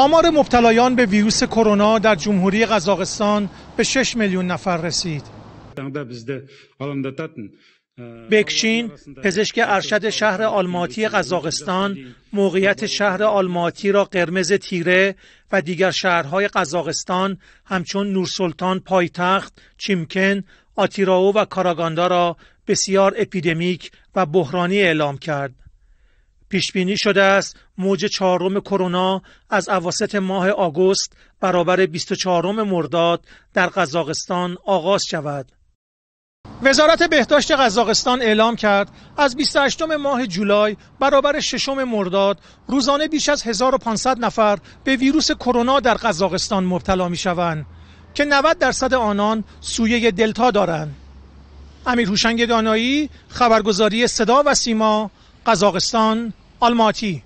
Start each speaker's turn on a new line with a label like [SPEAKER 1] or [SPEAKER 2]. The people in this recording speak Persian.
[SPEAKER 1] آمار مبتلایان به ویروس کرونا در جمهوری قزاقستان به 6 میلیون نفر رسید. بکشین پزشک ارشد شهر آلماتی قزاقستان موقعیت شهر آلماتی را قرمز تیره و دیگر شهرهای قزاقستان همچون نورسلطان پایتخت چیمکن آتیراو و کاراگاندا را بسیار اپیدمیک و بحرانی اعلام کرد پیش بینی شده است موج چهارم کرونا از اواسط ماه آگوست برابر 24 مرداد در قزاقستان آغاز شود. وزارت بهداشت قزاقستان اعلام کرد از 28 ماه جولای برابر ششم مرداد روزانه بیش از 1500 نفر به ویروس کرونا در قزاقستان مبتلا می شوند که 90 درصد آنان سویه دلتا دارند. امیر هوشنگ دانایی خبرگزاری صدا و سیما قزاقستان الماتشي